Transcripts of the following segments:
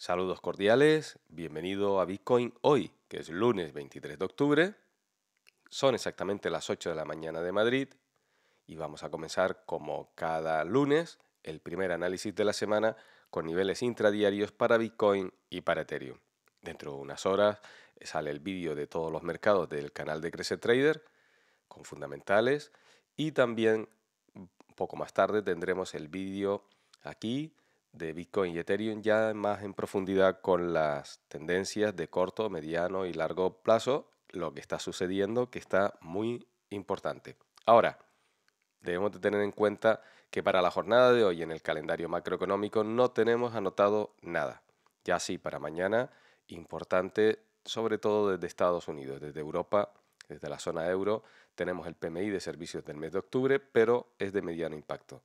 Saludos cordiales, bienvenido a Bitcoin hoy, que es lunes 23 de octubre. Son exactamente las 8 de la mañana de Madrid y vamos a comenzar como cada lunes el primer análisis de la semana con niveles intradiarios para Bitcoin y para Ethereum. Dentro de unas horas sale el vídeo de todos los mercados del canal de Crece Trader con fundamentales y también un poco más tarde tendremos el vídeo aquí de Bitcoin y Ethereum ya más en profundidad con las tendencias de corto, mediano y largo plazo, lo que está sucediendo que está muy importante. Ahora, debemos tener en cuenta que para la jornada de hoy en el calendario macroeconómico no tenemos anotado nada. Ya sí, para mañana, importante sobre todo desde Estados Unidos, desde Europa, desde la zona euro, tenemos el PMI de servicios del mes de octubre, pero es de mediano impacto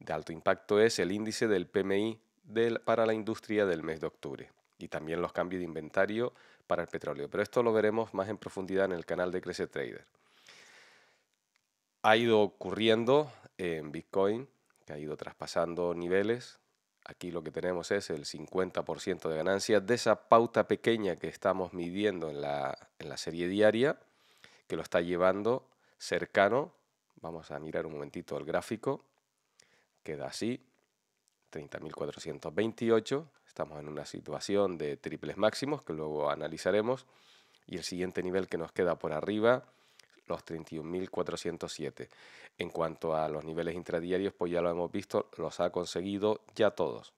de alto impacto es el índice del PMI para la industria del mes de octubre y también los cambios de inventario para el petróleo. Pero esto lo veremos más en profundidad en el canal de Crece Trader. Ha ido ocurriendo en Bitcoin, que ha ido traspasando niveles. Aquí lo que tenemos es el 50% de ganancias de esa pauta pequeña que estamos midiendo en la, en la serie diaria, que lo está llevando cercano. Vamos a mirar un momentito el gráfico queda así, 30.428, estamos en una situación de triples máximos que luego analizaremos, y el siguiente nivel que nos queda por arriba, los 31.407. En cuanto a los niveles intradiarios, pues ya lo hemos visto, los ha conseguido ya todos.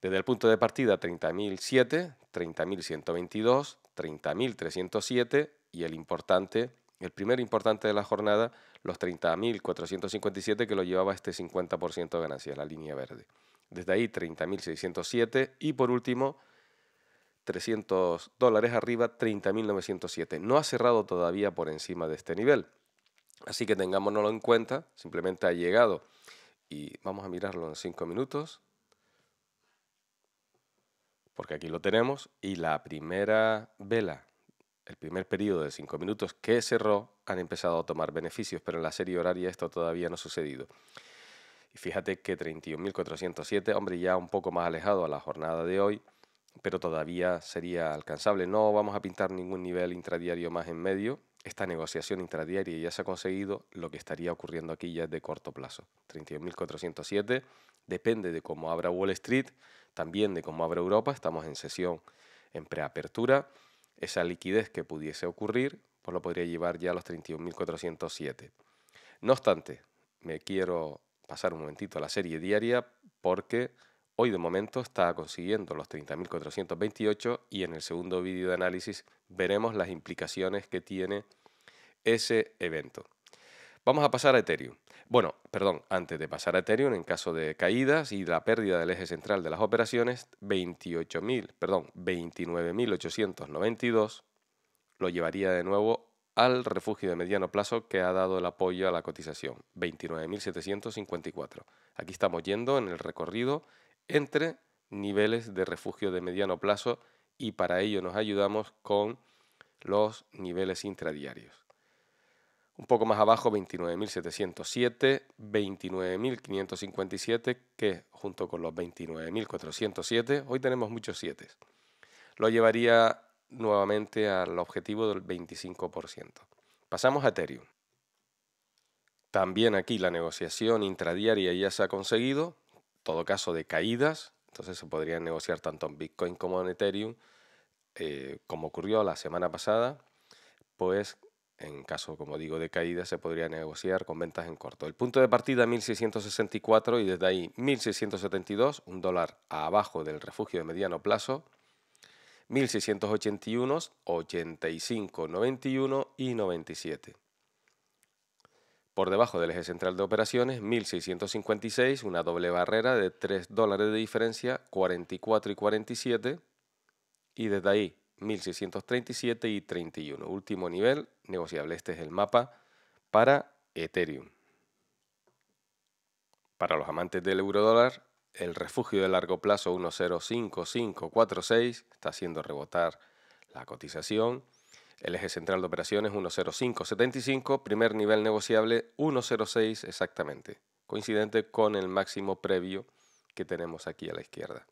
Desde el punto de partida 30.007, 30.122, 30.307 y el importante el primer importante de la jornada, los 30.457 que lo llevaba este 50% de ganancia, la línea verde. Desde ahí 30.607 y por último 300 dólares arriba 30.907. No ha cerrado todavía por encima de este nivel. Así que tengámonoslo en cuenta, simplemente ha llegado. Y vamos a mirarlo en 5 minutos, porque aquí lo tenemos. Y la primera vela el primer periodo de cinco minutos que cerró, han empezado a tomar beneficios, pero en la serie horaria esto todavía no ha sucedido. Y fíjate que 31.407, hombre, ya un poco más alejado a la jornada de hoy, pero todavía sería alcanzable. No vamos a pintar ningún nivel intradiario más en medio. Esta negociación intradiaria ya se ha conseguido, lo que estaría ocurriendo aquí ya es de corto plazo. 31.407 depende de cómo abra Wall Street, también de cómo abra Europa, estamos en sesión en preapertura esa liquidez que pudiese ocurrir, pues lo podría llevar ya a los 31.407. No obstante, me quiero pasar un momentito a la serie diaria porque hoy de momento está consiguiendo los 30.428 y en el segundo vídeo de análisis veremos las implicaciones que tiene ese evento. Vamos a pasar a Ethereum. Bueno, perdón, antes de pasar a Ethereum, en caso de caídas y la pérdida del eje central de las operaciones, 28.000, perdón, 29.892 lo llevaría de nuevo al refugio de mediano plazo que ha dado el apoyo a la cotización, 29.754. Aquí estamos yendo en el recorrido entre niveles de refugio de mediano plazo y para ello nos ayudamos con los niveles intradiarios. Un poco más abajo, 29.707, 29.557, que junto con los 29.407, hoy tenemos muchos 7. Lo llevaría nuevamente al objetivo del 25%. Pasamos a Ethereum. También aquí la negociación intradiaria ya se ha conseguido, todo caso de caídas, entonces se podría negociar tanto en Bitcoin como en Ethereum, eh, como ocurrió la semana pasada, pues en caso, como digo, de caída, se podría negociar con ventas en corto. El punto de partida 1664 y desde ahí 1672, un dólar abajo del refugio de mediano plazo. 1681, 85, 91 y 97. Por debajo del eje central de operaciones, 1656, una doble barrera de 3 dólares de diferencia, 44 y 47. Y desde ahí, 1637 y 31. Último nivel, negociable. Este es el mapa para Ethereum. Para los amantes del eurodólar, el refugio de largo plazo 105546 está haciendo rebotar la cotización. El eje central de operaciones 10575, primer nivel negociable 106 exactamente, coincidente con el máximo previo que tenemos aquí a la izquierda.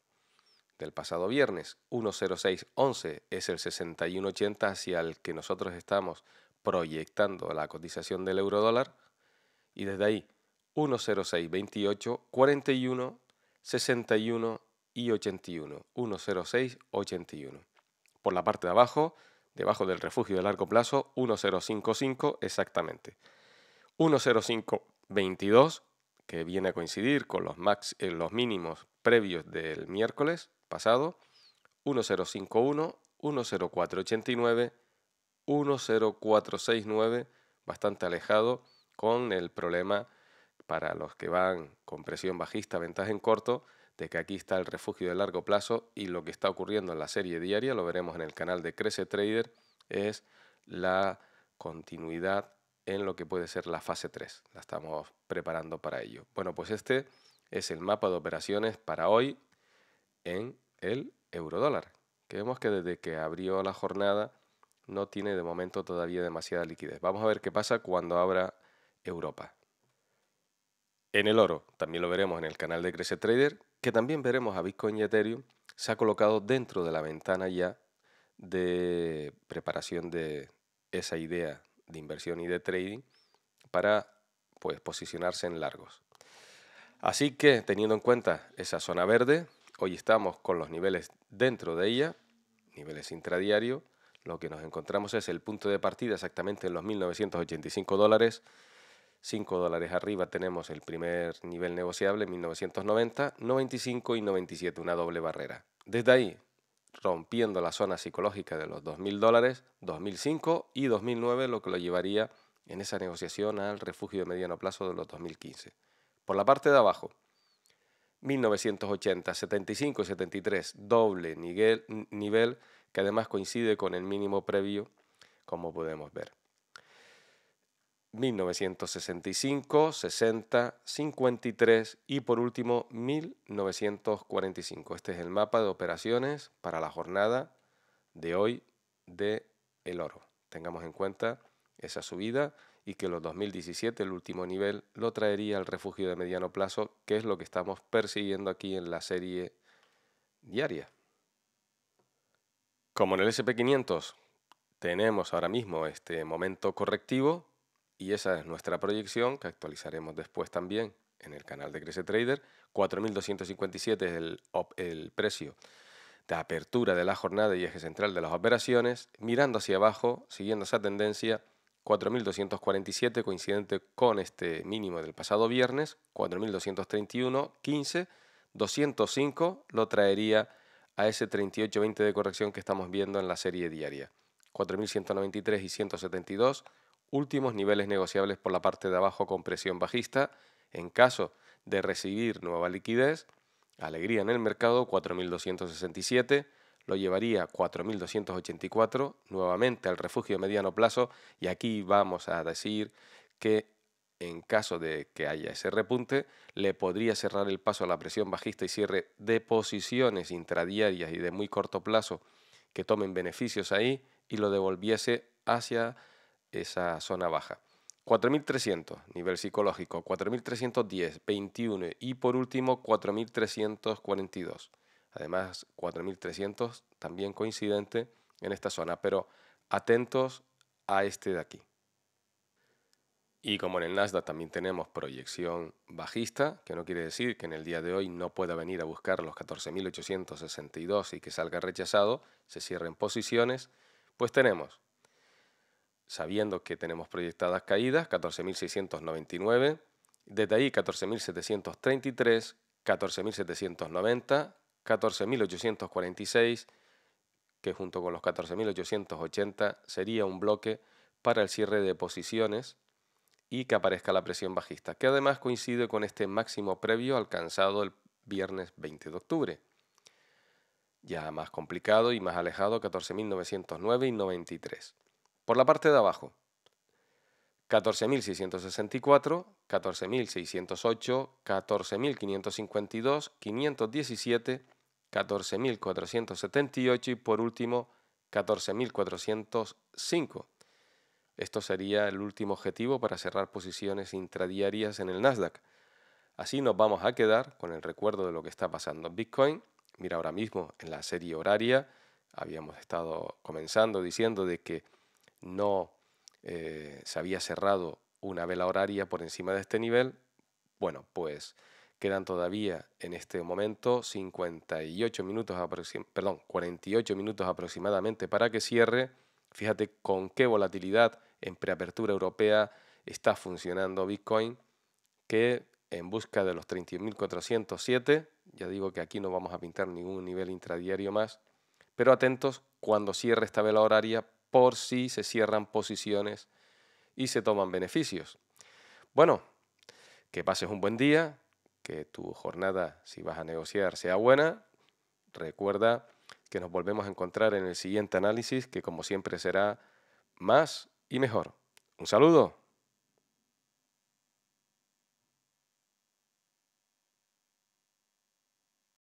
Del pasado viernes, 10611 es el 6180 hacia el que nosotros estamos proyectando la cotización del euro y desde ahí 10628, 41, 61 y 81. 106, 81. Por la parte de abajo, debajo del refugio de largo plazo, 1055 exactamente. 10522, que viene a coincidir con los, max, eh, los mínimos previos del miércoles pasado. 1051, 10489 10469, bastante alejado, con el problema para los que van con presión bajista, ventaja en corto, de que aquí está el refugio de largo plazo y lo que está ocurriendo en la serie diaria, lo veremos en el canal de Crece Trader, es la continuidad en lo que puede ser la fase 3. La estamos preparando para ello. Bueno, pues este es el mapa de operaciones para hoy en el eurodólar. Que vemos que desde que abrió la jornada no tiene de momento todavía demasiada liquidez. Vamos a ver qué pasa cuando abra Europa. En el oro, también lo veremos en el canal de Crece Trader, que también veremos a Bitcoin y Ethereum, se ha colocado dentro de la ventana ya de preparación de esa idea de inversión y de trading para pues, posicionarse en largos. Así que teniendo en cuenta esa zona verde, hoy estamos con los niveles dentro de ella, niveles intradiarios, lo que nos encontramos es el punto de partida exactamente en los 1985 dólares. 5 dólares arriba tenemos el primer nivel negociable, 1990, 95 y 97, una doble barrera. Desde ahí, rompiendo la zona psicológica de los 2.000 dólares, 2005 y 2009, lo que lo llevaría en esa negociación al refugio de mediano plazo de los 2015. Por la parte de abajo, 1980, 75 y 73, doble nivel que además coincide con el mínimo previo, como podemos ver. 1965, 60, 53 y por último 1945. Este es el mapa de operaciones para la jornada de hoy de el oro. Tengamos en cuenta esa subida y que los 2017, el último nivel, lo traería al refugio de mediano plazo, que es lo que estamos persiguiendo aquí en la serie diaria. Como en el SP500 tenemos ahora mismo este momento correctivo y esa es nuestra proyección que actualizaremos después también en el canal de Crece Trader. 4.257 es el, el precio de apertura de la jornada y eje central de las operaciones. Mirando hacia abajo, siguiendo esa tendencia, 4.247 coincidente con este mínimo del pasado viernes, 4.231, 15, 205 lo traería a ese 38.20 de corrección que estamos viendo en la serie diaria. 4.193 y 172, últimos niveles negociables por la parte de abajo con presión bajista. En caso de recibir nueva liquidez, alegría en el mercado 4.267, lo llevaría 4.284, nuevamente al refugio mediano plazo, y aquí vamos a decir que en caso de que haya ese repunte, le podría cerrar el paso a la presión bajista y cierre de posiciones intradiarias y de muy corto plazo que tomen beneficios ahí y lo devolviese hacia esa zona baja. 4.300, nivel psicológico, 4.310, 21 y por último 4.342. Además, 4.300 también coincidente en esta zona, pero atentos a este de aquí. Y como en el Nasdaq también tenemos proyección bajista, que no quiere decir que en el día de hoy no pueda venir a buscar los 14.862 y que salga rechazado, se cierren posiciones, pues tenemos, sabiendo que tenemos proyectadas caídas, 14.699, desde ahí 14.733, 14.790, 14.846, que junto con los 14.880 sería un bloque para el cierre de posiciones y que aparezca la presión bajista, que además coincide con este máximo previo alcanzado el viernes 20 de octubre. Ya más complicado y más alejado, 14.909 y 93. Por la parte de abajo, 14.664, 14.608, 14.552, 517, 14.478 y por último 14.405. Esto sería el último objetivo para cerrar posiciones intradiarias en el Nasdaq. Así nos vamos a quedar con el recuerdo de lo que está pasando en Bitcoin. Mira, ahora mismo en la serie horaria habíamos estado comenzando diciendo de que no eh, se había cerrado una vela horaria por encima de este nivel. Bueno, pues quedan todavía en este momento 58 minutos 48 minutos aproximadamente para que cierre Fíjate con qué volatilidad en preapertura europea está funcionando Bitcoin, que en busca de los 31.407, ya digo que aquí no vamos a pintar ningún nivel intradiario más, pero atentos cuando cierre esta vela horaria por si se cierran posiciones y se toman beneficios. Bueno, que pases un buen día, que tu jornada, si vas a negociar, sea buena. Recuerda que nos volvemos a encontrar en el siguiente análisis, que como siempre será más y mejor. Un saludo.